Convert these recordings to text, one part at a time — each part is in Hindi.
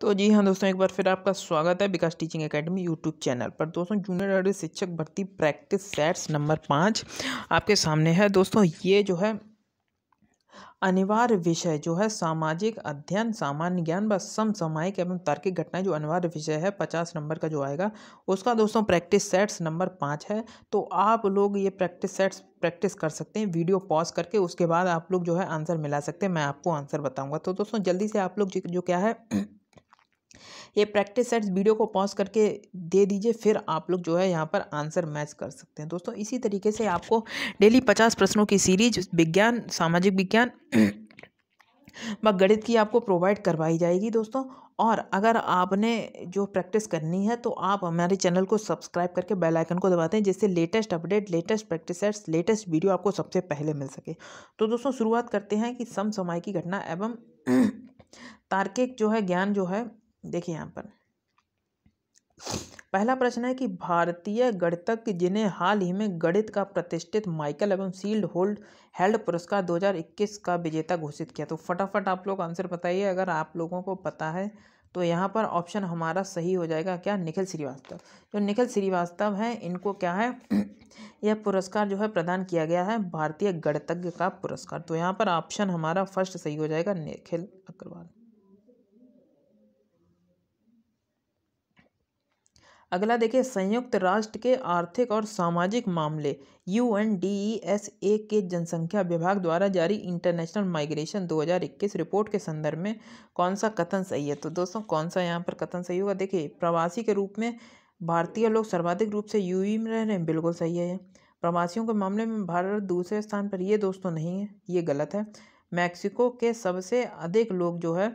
तो जी हाँ दोस्तों एक बार फिर आपका स्वागत है Vikas teaching academy YouTube channel पर दोस्तों जूनियर आर्डर शिक्षक भर्ती प्रैक्टिस सेट्स नंबर पाँच आपके सामने है दोस्तों ये जो है अनिवार्य विषय जो है सामाजिक अध्ययन सामान्य ज्ञान व समसामायिक एवं तार्किक घटनाएं जो अनिवार्य विषय है पचास नंबर का जो आएगा उसका दोस्तों प्रैक्टिस सेट्स नंबर पाँच है तो आप लोग ये प्रैक्टिस सेट्स प्रैक्टिस कर सकते हैं वीडियो पॉज करके उसके बाद आप लोग जो है आंसर मिला सकते हैं मैं आपको आंसर बताऊँगा तो दोस्तों जल्दी से आप लोग जो क्या है ये प्रैक्टिस सेट्स वीडियो को पॉज करके दे दीजिए फिर आप लोग जो है यहाँ पर आंसर मैच कर सकते हैं दोस्तों इसी तरीके से आपको डेली पचास प्रश्नों की सीरीज विज्ञान सामाजिक विज्ञान व गणित की आपको प्रोवाइड करवाई जाएगी दोस्तों और अगर आपने जो प्रैक्टिस करनी है तो आप हमारे चैनल को सब्सक्राइब करके बेल आइकन को दबाते हैं जिससे latest update latest practice sets latest video आपको सबसे पहले मिल सके तो दोस्तों शुरुआत करते हैं कि सम समय की घटना एवं तार्किक जो है ज्ञान जो है देखिए यहाँ पर पहला प्रश्न है कि भारतीय गणितज्ञ जिन्हें हाल ही में गणित का प्रतिष्ठित माइकल एवं सील्ड होल्ड हेल्ड पुरस्कार 2021 का विजेता घोषित किया तो फटाफट आप लोग आंसर बताइए अगर आप लोगों को पता है तो यहाँ पर ऑप्शन हमारा सही हो जाएगा क्या निखिल श्रीवास्तव जो निखिल श्रीवास्तव हैं इनको क्या है यह पुरस्कार जो है प्रदान किया गया है भारतीय गणितज्ञ का पुरस्कार तो यहाँ पर ऑप्शन हमारा फर्स्ट सही हो जाएगा निखिल अग्रवाल अगला देखिए संयुक्त राष्ट्र के आर्थिक और सामाजिक मामले U N D E S A के जनसंख्या विभाग द्वारा जारी इंटरनेशनल माइग्रेशन 2021 रिपोर्ट के संदर्भ में कौन सा कथन सही है तो दोस्तों कौन सा यहाँ पर कथन सही होगा देखिए प्रवासी के रूप में भारतीय लोग सर्वाधिक रूप से यू में रह रहे हैं बिल्कुल सही है प्रवासियों के मामले में भारत दूसरे स्थान पर ये दोस्तों नहीं है ये गलत है मैक्सिको के सबसे अधिक लोग जो है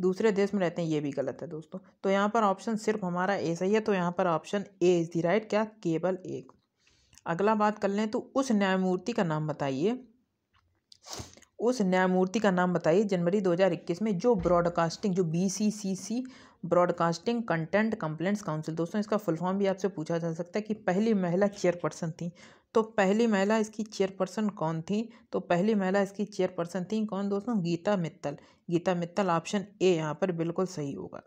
दूसरे देश में रहते हैं ये भी गलत है दोस्तों तो यहाँ पर ऑप्शन सिर्फ हमारा ए सही है तो यहाँ पर option A is the right क्या केवल एक अगला बात कर लें तो उस न्यायमूर्ति का नाम बताइए उस न्यायमूर्ति का नाम बताइए जनवरी 2021 में जो ब्रॉडकास्टिंग जो B C C C broadcasting content complaints council दोस्तों इसका फुल फॉर्म भी आपसे पूछा जा सकता है कि पहली महिला चेयरपर्सन थी तो पहली महिला इसकी चेयरपर्सन कौन थी तो पहली महिला इसकी चेयरपर्सन थी कौन दोस्तों गीता मित्तल गीता मित्तल ऑप्शन ए यहाँ पर बिल्कुल सही होगा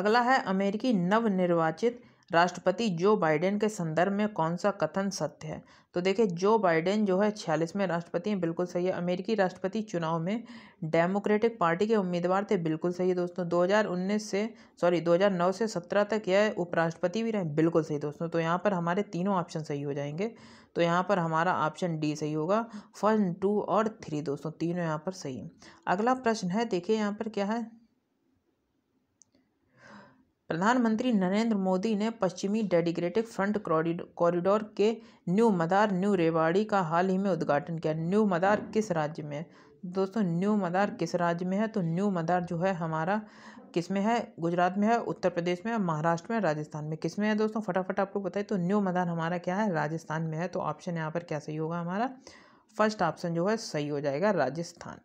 अगला है अमेरिकी नवनिर्वाचित राष्ट्रपति जो बाइडेन के संदर्भ में कौन सा कथन सत्य है तो देखिए जो बाइडेन जो है छियालीसवें राष्ट्रपति हैं बिल्कुल सही है अमेरिकी राष्ट्रपति चुनाव में डेमोक्रेटिक पार्टी के उम्मीदवार थे बिल्कुल सही है दोस्तों 2019 से सॉरी 2009 से 17 तक यह उपराष्ट्रपति भी रहे बिल्कुल सही दोस्तों तो यहाँ पर हमारे तीनों ऑप्शन सही हो जाएंगे तो यहाँ पर हमारा ऑप्शन डी सही होगा फर्स्ट टू और थ्री दोस्तों तीनों यहाँ पर सही है अगला प्रश्न है देखिए यहाँ पर क्या है प्रधानमंत्री नरेंद्र मोदी ने पश्चिमी डेडिग्रेटिव फ्रंट कॉरिडोर के न्यू मदार न्यू रेवाड़ी का हाल ही में उद्घाटन किया न्यू मदार किस राज्य में दोस्तों न्यू मदार किस राज्य में है तो न्यू मदार जो है हमारा किस में है गुजरात में है उत्तर प्रदेश में महाराष्ट्र में राजस्थान में किस में है दोस्तों फटाफट आपको बताए बताइए तो न्यू मदार हमारा क्या है राजस्थान में है तो ऑप्शन यहाँ पर क्या सही होगा हमारा फर्स्ट ऑप्शन जो है सही हो जाएगा राजस्थान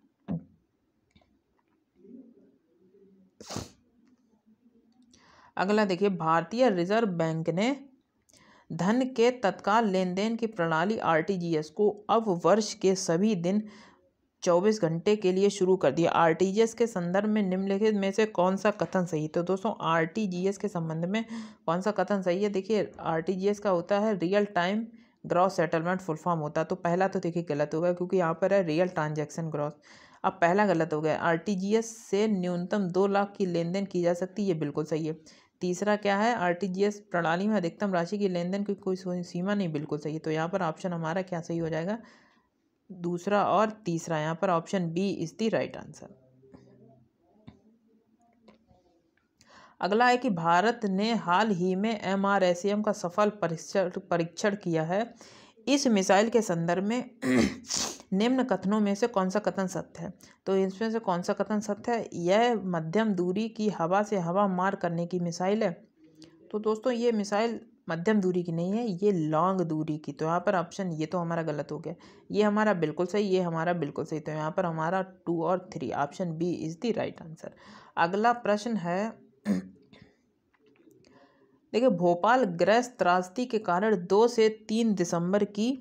अगला देखिए भारतीय रिजर्व बैंक ने धन के तत्काल लेन देन की प्रणाली आरटीजीएस को अब वर्ष के सभी दिन 24 घंटे के लिए शुरू कर दिया आरटीजीएस के संदर्भ में निम्नलिखित में से कौन सा कथन सही तो दोस्तों आरटीजीएस के संबंध में कौन सा कथन सही है देखिए आरटीजीएस का होता है real time gross settlement full form होता है तो पहला तो देखिए गलत होगा क्योंकि यहाँ पर है रियल ट्रांजेक्शन ग्रॉस अब पहला गलत हो गया आर से न्यूनतम दो लाख की लेन देन की जा सकती है ये बिल्कुल सही है तीसरा क्या है आरटीजीएस प्रणाली में अधिकतम राशि की लेन देन की कोई सीमा नहीं बिल्कुल सही तो यहाँ पर ऑप्शन हमारा क्या सही हो जाएगा दूसरा और तीसरा यहाँ पर option B is the right answer अगला है कि भारत ने हाल ही में एम आर एस एम का सफल परीक्षण परीक्षण किया है इस मिसाइल के संदर्भ में निम्न कथनों में से कौन सा कथन सत्य है तो इसमें से कौन सा कथन सत्य है यह मध्यम दूरी की हवा से हवा मार करने की मिसाइल है तो दोस्तों ये मिसाइल मध्यम दूरी की नहीं है ये लॉन्ग दूरी की तो यहाँ पर ऑप्शन ये तो हमारा गलत हो गया ये हमारा बिल्कुल सही ये हमारा बिल्कुल सही तो यहाँ पर हमारा टू और three option B is the right answer अगला प्रश्न है देखिए भोपाल ग्रह त्रासदी के कारण दो से तीन दिसंबर की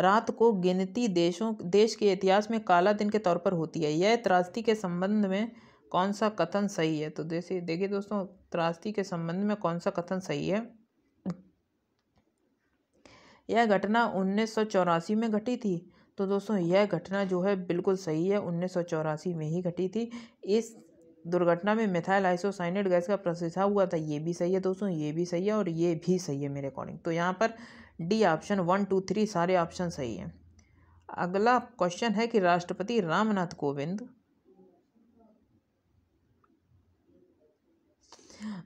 रात को गिनती देशों देश के इतिहास में काला दिन के तौर पर होती है यह त्रासदी के संबंध में कौन सा कथन सही है तो जैसे देखिए दोस्तों त्रासदी के संबंध में कौन सा कथन सही है यह घटना उन्नीस में घटी थी तो दोस्तों यह घटना जो है बिल्कुल सही है उन्नीस में ही घटी थी इस दुर्घटना में मिथाइल आइसोसाइनेट गैस का प्रसिद्धा हुआ था ये भी सही है दोस्तों ये भी सही है और ये भी सही है मेरे अकॉर्डिंग तो यहाँ पर D option one two three सारे ऑप्शन सही हैं अगला क्वेश्चन है कि राष्ट्रपति रामनाथ कोविंद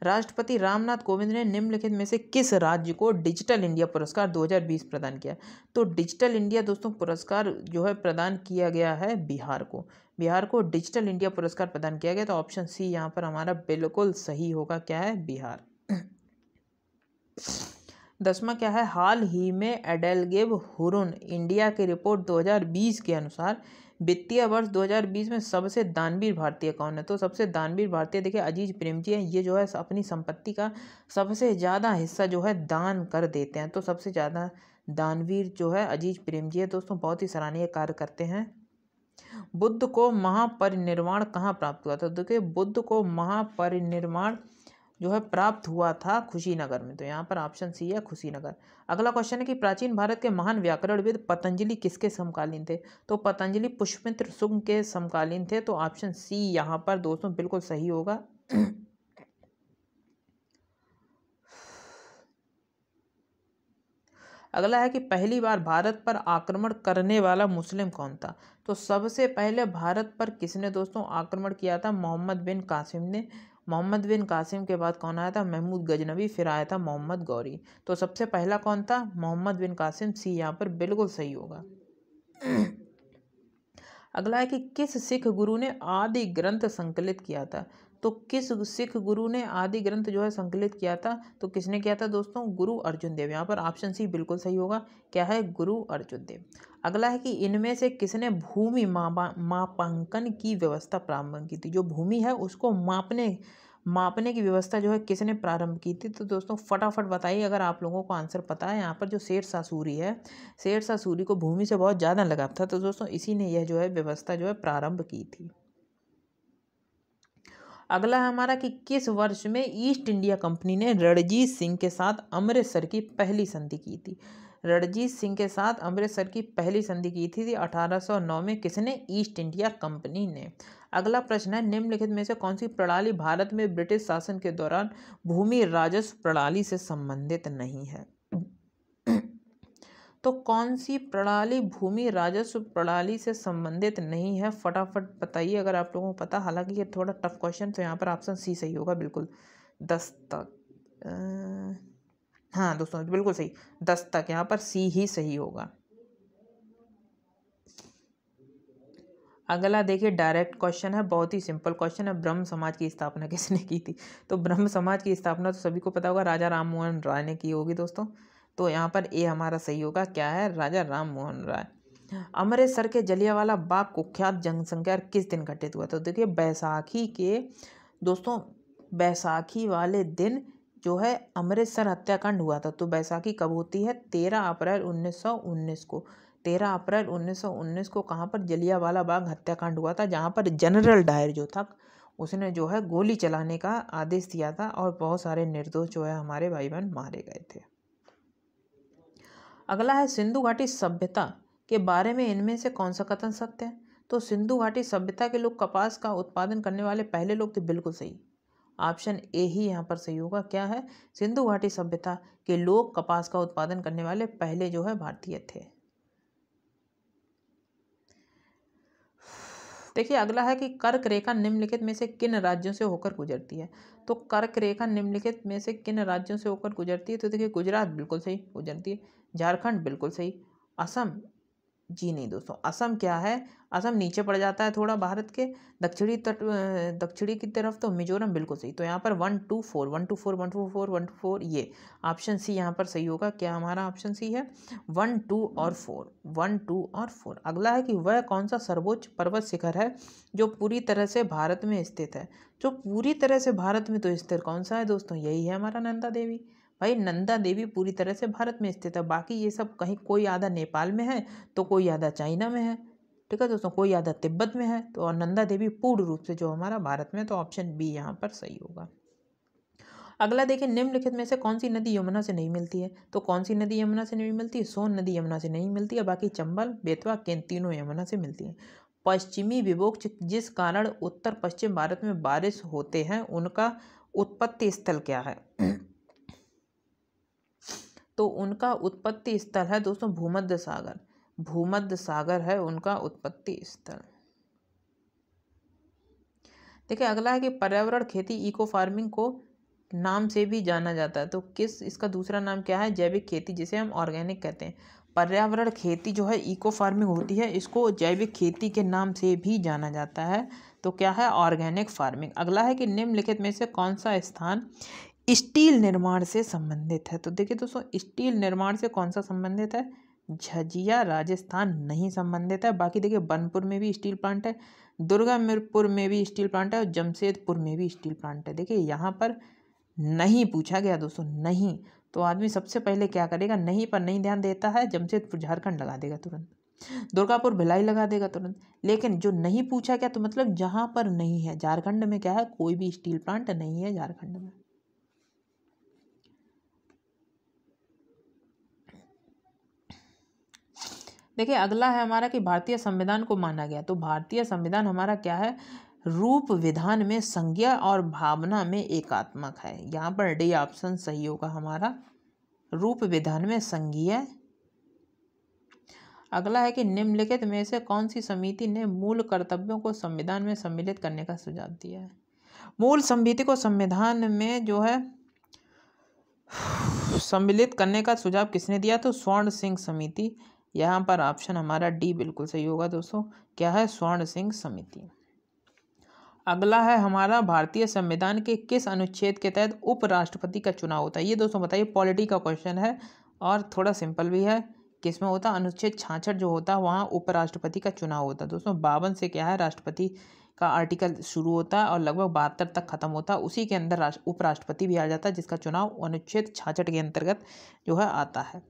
राष्ट्रपति रामनाथ कोविंद ने निम्नलिखित में से किस राज्य को डिजिटल इंडिया पुरस्कार 2020 प्रदान किया तो डिजिटल इंडिया दोस्तों पुरस्कार जो है प्रदान किया गया है बिहार को बिहार को डिजिटल इंडिया पुरस्कार प्रदान किया गया तो ऑप्शन सी यहाँ पर हमारा बिल्कुल सही होगा क्या है बिहार दसवा क्या है हाल ही में एडेलगेब हुरुन इंडिया की रिपोर्ट 2020 के अनुसार वित्तीय वर्ष 2020 में सबसे दानवीर भारतीय कौन है तो सबसे दानवीर भारतीय देखिए अजीज प्रेमजी हैं ये जो है अपनी संपत्ति का सबसे ज़्यादा हिस्सा जो है दान कर देते हैं तो सबसे ज़्यादा दानवीर जो है अजीज प्रेमजी है दोस्तों बहुत ही सराहनीय कार्य करते हैं बुद्ध को महापरिनिर्वाण कहाँ प्राप्त हुआ था तो देखिए बुद्ध को महापरिनिर्वाण जो है प्राप्त हुआ था खुशीनगर में तो यहाँ पर ऑप्शन सी है खुशीनगर अगला क्वेश्चन है कि प्राचीन भारत के महान व्याकरणविद पतंजलि किसके समकालीन थे तो पतंजलि पुष्पित्र सुंग के समकालीन थे तो ऑप्शन सी यहाँ पर दोस्तों बिल्कुल सही होगा अगला है कि पहली बार भारत पर आक्रमण करने वाला मुस्लिम कौन था तो सबसे पहले भारत पर किसने दोस्तों आक्रमण किया था मोहम्मद बिन कासिम ने मोहम्मद बिन कासिम के बाद कौन आया था महमूद गजनबी फिर आया था मोहम्मद गौरी तो सबसे पहला कौन था मोहम्मद बिन कासिम सी यहाँ पर बिल्कुल सही होगा अगला है कि किस सिख गुरु ने आदि ग्रंथ संकलित किया था तो किस सिख गुरु ने आदि ग्रंथ जो है संकलित किया था तो किसने किया था दोस्तों गुरु अर्जुन देव यहाँ पर ऑप्शन सी बिल्कुल सही होगा क्या है गुरु अर्जुन देव अगला है कि इनमें से किसने भूमि मापांकन की व्यवस्था प्रारंभ की थी जो भूमि है उसको मापने मापने की व्यवस्था जो है किसने प्रारंभ की थी तो दोस्तों फटाफट बताइए अगर आप लोगों को आंसर पता है यहाँ पर जो शेर शाह सूरी है शेर शाह सूरी को भूमि से बहुत ज़्यादा लगाव था तो दोस्तों इसी ने यह जो है व्यवस्था जो है प्रारंभ की थी अगला हमारा कि किस वर्ष में ईस्ट इंडिया कंपनी ने रणजीत सिंह के साथ अमृतसर की पहली संधि की थी रणजीत सिंह के साथ अमृतसर की पहली संधि की थी 1809 में किसने ईस्ट इंडिया कंपनी ने अगला प्रश्न है निम्नलिखित में से कौन सी प्रणाली भारत में ब्रिटिश शासन के दौरान भूमि राजस्व प्रणाली से संबंधित नहीं है तो कौन सी प्रणाली भूमि राजस्व प्रणाली से संबंधित नहीं है फटाफट बताइए अगर आप लोगों को पता हालांकि ये थोड़ा टफ क्वेश्चन तो यहाँ पर ऑप्शन सी सही होगा बिल्कुल दस तक हाँ दोस्तों बिल्कुल सही दस तक यहाँ पर सी ही सही होगा अगला देखिए डायरेक्ट क्वेश्चन है बहुत ही सिंपल क्वेश्चन है ब्रह्म समाज की स्थापना किसने की थी तो ब्रह्म समाज की स्थापना तो सभी को पता होगा राजा राम मोहन राय ने की होगी दोस्तों तो यहाँ पर ए हमारा सही होगा क्या है राजा राम मोहन राय अमृतसर के जलियावाला बाग कुख्यात जनसंख्या किस दिन घटित हुआ था तो देखिए बैसाखी के दोस्तों बैसाखी वाले दिन जो है अमृतसर हत्याकांड हुआ था तो बैसाखी कब होती है तेरह अप्रैल उन्नीस सौ उन्नीस को तेरह अप्रैल उन्नीस सौ उन्नीस को कहाँ पर जलियावाला बाग हत्याकांड हुआ था जहाँ पर जनरल डायर जो था उसने जो है गोली चलाने का आदेश दिया था और बहुत सारे निर्दोष जो है हमारे भाई बहन मारे गए थे अगला है सिंधु घाटी सभ्यता के बारे में इनमें से कौन सा कथन सत्य है तो सिंधु घाटी सभ्यता के लोग कपास का उत्पादन करने वाले पहले लोग थे बिल्कुल सही ऑप्शन ए ही यहाँ पर सही होगा क्या है सिंधु घाटी सभ्यता के लोग कपास का उत्पादन करने वाले पहले जो है भारतीय थे देखिए अगला है कि कर्क रेखा निम्नलिखित में से किन राज्यों से होकर गुजरती है तो कर्क रेखा निम्नलिखित में से किन राज्यों से होकर गुजरती है तो देखिए गुजरात बिल्कुल सही गुजरती है झारखंड बिल्कुल सही असम जी नहीं दोस्तों असम क्या है असम नीचे पड़ जाता है थोड़ा भारत के दक्षिणी तट दक्षिणी की तरफ तो मिजोरम बिल्कुल सही तो यहाँ पर one two four one two four one two four one two four ये ऑप्शन सी यहाँ पर सही होगा क्या हमारा ऑप्शन सी है वन टू और फोर वन टू और फोर अगला है कि वह कौन सा सर्वोच्च पर्वत शिखर है जो पूरी तरह से भारत में स्थित है जो पूरी तरह से भारत में तो स्थिर कौन सा है दोस्तों यही है हमारा नंदा देवी भाई नंदा देवी पूरी तरह से भारत में स्थित है बाकी ये सब कहीं कोई आधा नेपाल में है तो कोई आधा चाइना में है ठीक है दोस्तों कोई आधा तिब्बत में है तो और नंदा देवी पूर्ण रूप से जो हमारा भारत में तो ऑप्शन बी यहाँ पर सही होगा अगला देखिए निम्नलिखित में से कौन सी नदी यमुना से नहीं मिलती है तो कौन सी नदी यमुना से नहीं मिलती है सोन नदी यमुना से नहीं मिलती है बाकी चंबल बेतवा केन तीनों यमुना से मिलती है पश्चिमी विभोक्ष जिस कारण उत्तर पश्चिम भारत में बारिश होते हैं उनका उत्पत्ति स्थल क्या है तो उनका उत्पत्ति स्थल है दोस्तों भूमध्य सागर भूमध्य सागर है उनका उत्पत्ति स्थल देखिए अगला है कि पर्यावरण खेती इको फार्मिंग को नाम से भी जाना जाता है तो किस इसका दूसरा नाम क्या है जैविक खेती जिसे हम ऑर्गेनिक कहते हैं पर्यावरण खेती जो है इको फार्मिंग होती है इसको जैविक खेती के नाम से भी जाना जाता है तो क्या है ऑर्गेनिक फार्मिंग अगला है कि निम्नलिखित में से कौन सा स्थान स्टील निर्माण से संबंधित है तो देखिए दोस्तों स्टील निर्माण से कौन सा संबंधित है झजिया राजस्थान नहीं संबंधित है बाकी देखिए बनपुर में भी स्टील प्लांट है दुर्गा मीरपुर में भी स्टील प्लांट है और जमशेदपुर में भी स्टील प्लांट है देखिए यहाँ पर नहीं पूछा गया दोस्तों नहीं तो आदमी सबसे पहले क्या करेगा नहीं पर नहीं ध्यान देता है जमशेदपुर झारखंड लगा देगा तुरंत दुर्गापुर भिलाई लगा देगा तुरंत लेकिन जो नहीं पूछा गया तो मतलब जहाँ पर नहीं है झारखंड में क्या है कोई भी स्टील प्लांट नहीं है झारखंड में देखिए अगला है हमारा कि भारतीय संविधान को माना गया तो भारतीय संविधान हमारा क्या है रूप विधान में संज्ञा और भावना में एकात्मक है यहाँ पर डी ऑप्शन सही होगा हमारा रूप विधान में संज्ञा अगला है कि निम्नलिखित में से कौन सी समिति ने मूल कर्तव्यों को संविधान में सम्मिलित करने का सुझाव दिया है मूल समिति को संविधान में जो है सम्मिलित करने का सुझाव किसने दिया तो स्वर्ण सिंह समिति यहाँ पर ऑप्शन हमारा डी बिल्कुल सही होगा दोस्तों क्या है स्वर्ण सिंह समिति अगला है हमारा भारतीय संविधान के किस अनुच्छेद के तहत उपराष्ट्रपति का चुनाव होता है ये दोस्तों बताइए पॉलिटी का क्वेश्चन है और थोड़ा सिंपल भी है किसमें होता अनुच्छेद छाछठ जो होता है वहाँ उपराष्ट्रपति का चुनाव होता है दोस्तों बावन से क्या है राष्ट्रपति का आर्टिकल शुरू होता है और लगभग बहत्तर तक खत्म होता है उसी के अंदर उपराष्ट्रपति भी आ जाता है जिसका चुनाव अनुच्छेद छाछठ के अंतर्गत जो है आता है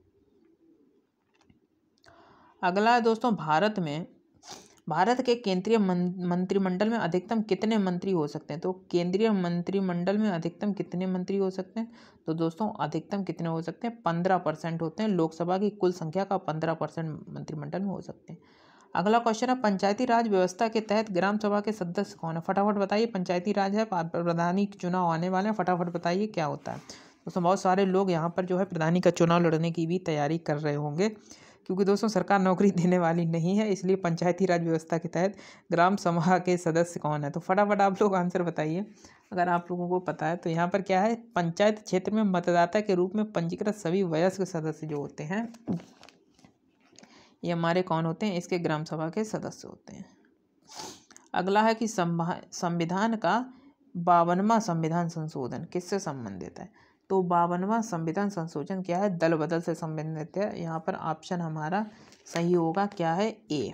अगला है दोस्तों भारत में भारत के केंद्रीय मंत्रिमंडल में अधिकतम कितने मंत्री हो सकते हैं तो केंद्रीय मंत्रिमंडल में अधिकतम कितने मंत्री हो सकते हैं तो दोस्तों अधिकतम कितने हो सकते हैं पंद्रह परसेंट होते हैं लोकसभा की कुल संख्या का पंद्रह परसेंट मंत्रिमंडल में हो सकते हैं अगला क्वेश्चन है पंचायती राज व्यवस्था के तहत ग्राम सभा के सदस्य कौन है फटाफट बताइए पंचायती राज है प्रधानी चुनाव आने वाले हैं फटाफट बताइए क्या होता है दोस्तों बहुत सारे लोग यहाँ पर जो है प्रधानी का चुनाव लड़ने की भी तैयारी कर रहे होंगे क्योंकि दोस्तों सरकार नौकरी देने वाली नहीं है इसलिए पंचायती राज व्यवस्था के तहत ग्राम सभा के सदस्य कौन है तो फटाफट आप लोग आंसर बताइए अगर आप लोगों को पता है तो यहाँ पर क्या है पंचायत क्षेत्र में मतदाता के रूप में पंजीकृत सभी वयस्क सदस्य जो होते हैं ये हमारे कौन होते हैं इसके ग्राम सभा के सदस्य होते हैं अगला है कि संविधान का बावनवा संविधान संशोधन किससे संबंधित है तो बावनवा संविधान संशोधन क्या है दल बदल से संबंधित है यहाँ पर ऑप्शन हमारा सही होगा क्या है ए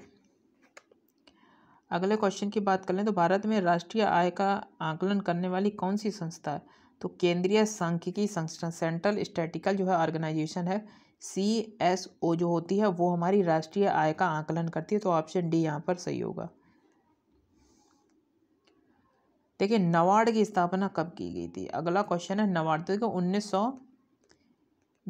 अगले क्वेश्चन की बात कर लें तो भारत में राष्ट्रीय आय का आकलन करने वाली कौन सी संस्था है तो केंद्रीय सांख्यिकी संस्था सेंट्रल स्टैटिकल जो है ऑर्गेनाइजेशन है सी एस ओ जो होती है वो हमारी राष्ट्रीय आय का आकलन करती है तो ऑप्शन डी यहाँ पर सही होगा देखिए नवाड़ की स्थापना कब की गई थी अगला क्वेश्चन है नवाड़ तो देखो उन्नीस सौ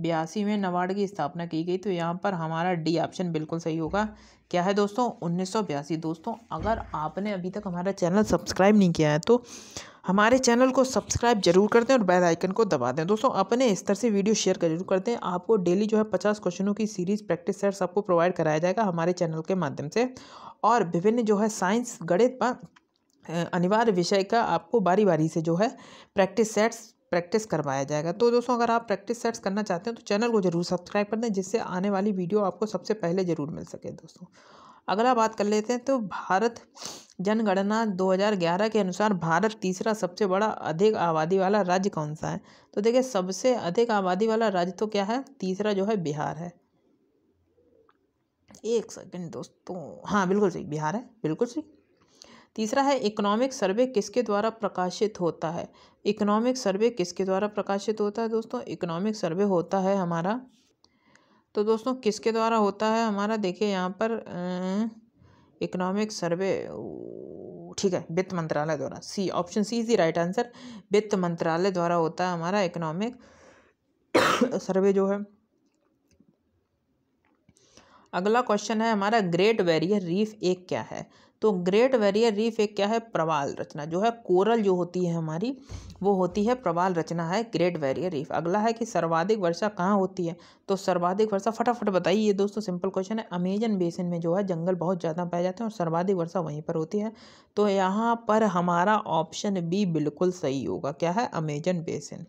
बयासी में नवाड़ की स्थापना की गई तो यहाँ पर हमारा डी ऑप्शन बिल्कुल सही होगा क्या है दोस्तों उन्नीस सौ बयासी दोस्तों अगर आपने अभी तक हमारा चैनल सब्सक्राइब नहीं किया है तो हमारे चैनल को सब्सक्राइब जरूर कर दें और बेल आइकन को दबा दें दोस्तों अपने स्तर से वीडियो शेयर जरूर कर दें आपको डेली जो है पचास क्वेश्चनों की सीरीज प्रैक्टिस सेट्स आपको प्रोवाइड कराया जाएगा हमारे चैनल के माध्यम से और विभिन्न जो है साइंस गणित पर अनिवार्य विषय का आपको बारी बारी से जो है प्रैक्टिस सेट्स प्रैक्टिस करवाया जाएगा तो दोस्तों अगर आप प्रैक्टिस सेट्स करना चाहते हैं तो चैनल को जरूर सब्सक्राइब कर दें जिससे आने वाली वीडियो आपको सबसे पहले ज़रूर मिल सके दोस्तों अगला बात कर लेते हैं तो भारत जनगणना 2011 के अनुसार भारत तीसरा सबसे बड़ा अधिक आबादी वाला राज्य कौन सा है तो देखिए सबसे अधिक आबादी वाला राज्य तो क्या है तीसरा जो है बिहार है एक सेकेंड दोस्तों हाँ बिल्कुल सही बिहार है बिल्कुल सही तीसरा है इकोनॉमिक सर्वे किसके द्वारा प्रकाशित होता है इकोनॉमिक सर्वे किसके द्वारा प्रकाशित होता है दोस्तों इकोनॉमिक सर्वे होता है हमारा तो दोस्तों किसके द्वारा होता है हमारा देखिए यहाँ पर अं, इकोनॉमिक सर्वे ठीक है वित्त मंत्रालय द्वारा C option C is the right answer वित्त मंत्रालय द्वारा होता है हमारा इकोनॉमिक सर्वे जो है अगला क्वेश्चन है हमारा ग्रेट बैरियर रीफ एक क्या है तो ग्रेट वेरियर रीफ एक क्या है प्रवाल रचना जो है कोरल जो होती है हमारी वो होती है प्रवाल रचना है ग्रेट वेरियर रीफ अगला है कि सर्वाधिक वर्षा कहाँ होती है तो सर्वाधिक वर्षा फटाफट बताइए दोस्तों सिंपल क्वेश्चन है अमेजन बेसिन में जो है जंगल बहुत ज़्यादा पाए जाते हैं और सर्वाधिक वर्षा वहीं पर होती है तो यहाँ पर हमारा ऑप्शन बी बिल्कुल सही होगा क्या है अमेजन बेसिन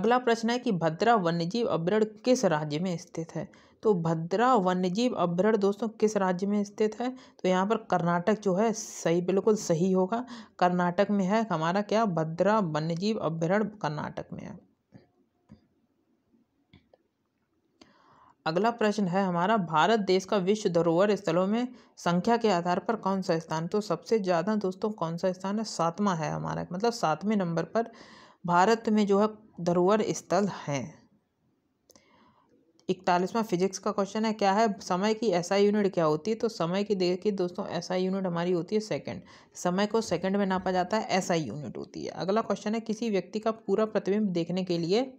अगला प्रश्न है कि भद्रा वन्यजीव अभ्यारण्य किस राज्य में स्थित है तो भद्रा वन्यजीव अभ्रण दोस्तों किस राज्य में स्थित है तो यहाँ पर कर्नाटक जो है सही बिल्कुल सही होगा कर्नाटक में है हमारा क्या भद्रा वन्यजीव अभ्रण कर्नाटक में है अगला प्रश्न है हमारा भारत देश का विश्व धरोहर स्थलों में संख्या के आधार पर कौन सा स्थान तो सबसे ज़्यादा दोस्तों कौन सा स्थान है सातवां है हमारा मतलब सातवें नंबर पर भारत में जो है धरोहर स्थल हैं इकतालीसवां फिजिक्स का क्वेश्चन है क्या है समय की ऐसा यूनिट क्या होती है तो समय की देखिए दोस्तों ऐसा यूनिट हमारी होती है सेकंड समय को सेकंड में नापा जाता है ऐसा यूनिट होती है अगला क्वेश्चन है किसी व्यक्ति का पूरा प्रतिबिंब देखने के लिए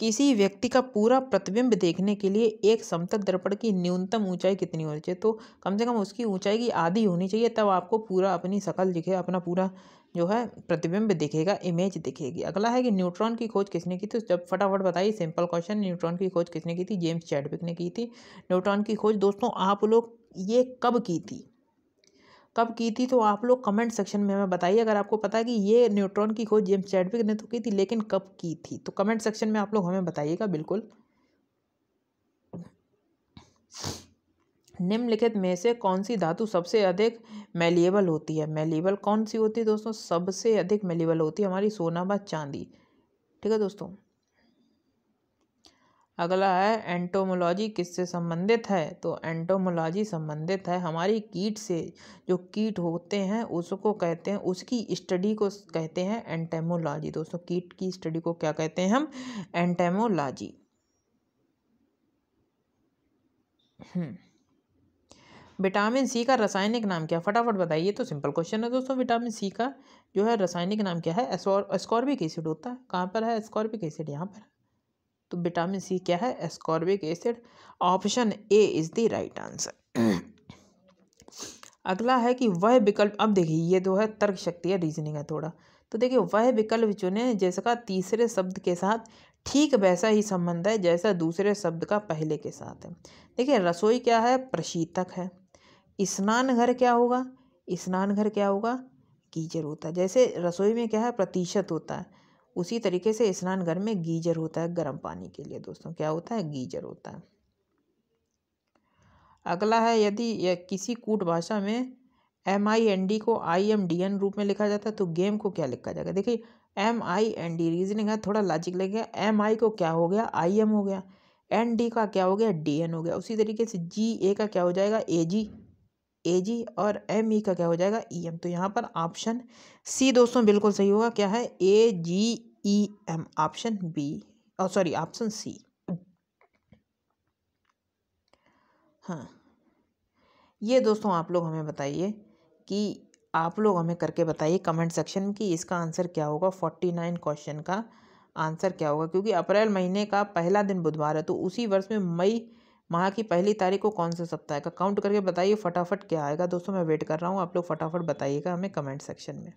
किसी व्यक्ति का पूरा प्रतिबिंब देखने के लिए एक समतल दर्पण की न्यूनतम ऊंचाई कितनी होनी चाहिए तो कम से कम उसकी ऊंचाई की आधी होनी चाहिए तब आपको पूरा अपनी सकल दिखे अपना पूरा जो है प्रतिबिंब दिखेगा इमेज दिखेगी अगला है कि न्यूट्रॉन की खोज किसने की थी तो जब फटाफट बताइए सिंपल क्वेश्चन न्यूट्रॉन की खोज किसने की थी जेम्स चैडविक ने की थी न्यूट्रॉन की खोज दोस्तों आप लोग ये कब की थी कब की थी तो आप लोग कमेंट सेक्शन में हमें बताइए अगर आपको पता है कि ये न्यूट्रॉन की खोज जेम्स चैडविक ने तो की थी लेकिन कब की थी तो कमेंट सेक्शन में आप लोग हमें बताइएगा बिल्कुल निम्नलिखित में से कौन सी धातु सबसे अधिक मेलिएबल होती है मेलिएबल कौन सी होती है दोस्तों सबसे अधिक मेलिएबल होती है हमारी सोना व चांदी ठीक है दोस्तों अगला है एंटोमोलॉजी किससे संबंधित है तो एंटोमोलॉजी संबंधित है हमारी कीट से जो कीट होते हैं उसको कहते हैं उसकी स्टडी को कहते हैं एंटेमोलॉजी दोस्तों कीट की स्टडी को क्या कहते हैं हम एंटेमोलॉजी विटामिन सी का रासायनिक नाम क्या है फटाफट बताइए तो सिंपल क्वेश्चन है दोस्तों विटामिन सी का जो है रासायनिक नाम क्या है एस्कॉर्बिक एसिड होता है कहाँ पर है एस्कॉर्बिक एसिड यहाँ पर तो विटामिन सी क्या है ascorbic acid option A is the right answer अगला है कि वह विकल्प अब देखिए ये जो तो है तर्क शक्ति है रीजनिंग है थोड़ा तो देखिए वह विकल्प चुने जिसका तीसरे शब्द के साथ ठीक वैसा ही संबंध है जैसा दूसरे शब्द का पहले के साथ है देखिए रसोई क्या है प्रशीतक है स्नान घर क्या होगा स्नान घर क्या होगा कीचड़ होता है जैसे रसोई में क्या है प्रतिशत होता है उसी तरीके से स्नान घर में गीजर होता है गर्म पानी के लिए दोस्तों क्या होता है गीजर होता है अगला है यदि किसी कूट भाषा में एम आई एन डी को आई एम डी एन रूप में लिखा जाता है तो गेम को क्या लिखा जाएगा देखिए M I N D reasoning है थोड़ा लॉजिक लगेगा एम आई को क्या हो गया आई एम हो गया एन डी का क्या हो गया डी एन हो गया उसी तरीके से जी ए का क्या हो जाएगा ए जी ए जी और एम ई e का क्या हो जाएगा ई e एम तो यहाँ पर ऑप्शन सी दोस्तों बिल्कुल सही होगा क्या है A G E M option B और सॉरी ऑप्शन सी हाँ ये दोस्तों आप लोग हमें बताइए कि आप लोग हमें करके बताइए कमेंट सेक्शन में कि इसका आंसर क्या होगा फोर्टी नाइन क्वेश्चन का आंसर क्या होगा क्योंकि अप्रैल महीने का पहला दिन बुधवार है तो उसी वर्ष में मई माह की पहली तारीख को कौन सा सप्ताह का काउंट करके बताइए फटाफट क्या आएगा दोस्तों मैं वेट कर रहा हूँ आप लोग फटाफट बताइएगा हमें कमेंट सेक्शन में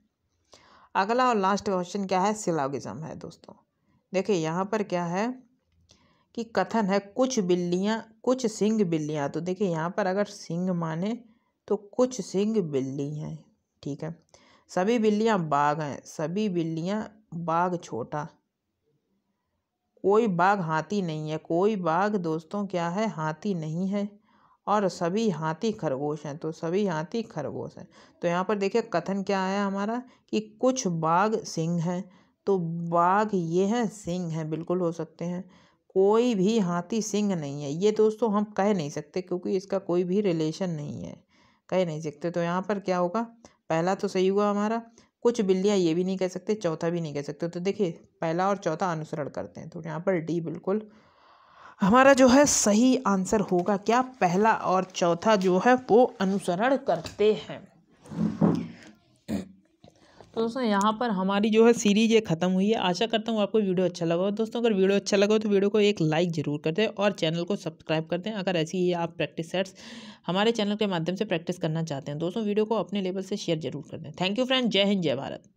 अगला और लास्ट क्वेश्चन क्या है सिलागिज़म है दोस्तों देखिए यहाँ पर क्या है कि कथन है कुछ बिल्लियाँ कुछ सिंह बिल्लियाँ तो देखिए यहाँ पर अगर सिंह माने तो कुछ सिंह बिल्ली हैं ठीक है सभी बिल्लियाँ बाघ हैं सभी बिल्लियाँ बाघ छोटा कोई बाघ हाथी नहीं है कोई बाघ दोस्तों क्या है हाथी नहीं है और सभी हाथी खरगोश हैं तो सभी हाथी खरगोश हैं तो यहाँ पर देखिए कथन क्या आया हमारा कि कुछ बाघ सिंह हैं तो बाघ ये हैं सिंह हैं बिल्कुल हो सकते हैं कोई भी हाथी सिंह नहीं है ये दोस्तों हम कह नहीं सकते क्योंकि इसका कोई भी रिलेशन नहीं है कह नहीं सकते तो यहाँ पर क्या होगा पहला तो सही हुआ हमारा कुछ बिल्लियाँ ये भी नहीं कह सकते चौथा भी नहीं कह सकते तो देखिए पहला और चौथा अनुसरण करते हैं तो यहाँ पर डी बिल्कुल हमारा जो है सही आंसर होगा क्या पहला और चौथा जो है वो अनुसरण करते हैं तो दोस्तों यहाँ पर हमारी जो है सीरीज ये ख़त्म हुई है आशा करता हूँ आपको वीडियो अच्छा लगा हो दोस्तों अगर वीडियो अच्छा लगा हो तो वीडियो को एक लाइक ज़रूर कर दें और चैनल को सब्सक्राइब कर दें अगर ऐसी ही आप प्रैक्टिस सेट्स हमारे चैनल के माध्यम से प्रैक्टिस करना चाहते हैं दोस्तों वीडियो को अपने लेवल से शेयर जरूर कर दें थैंक यू फ्रेंड जय हिंद जय भारत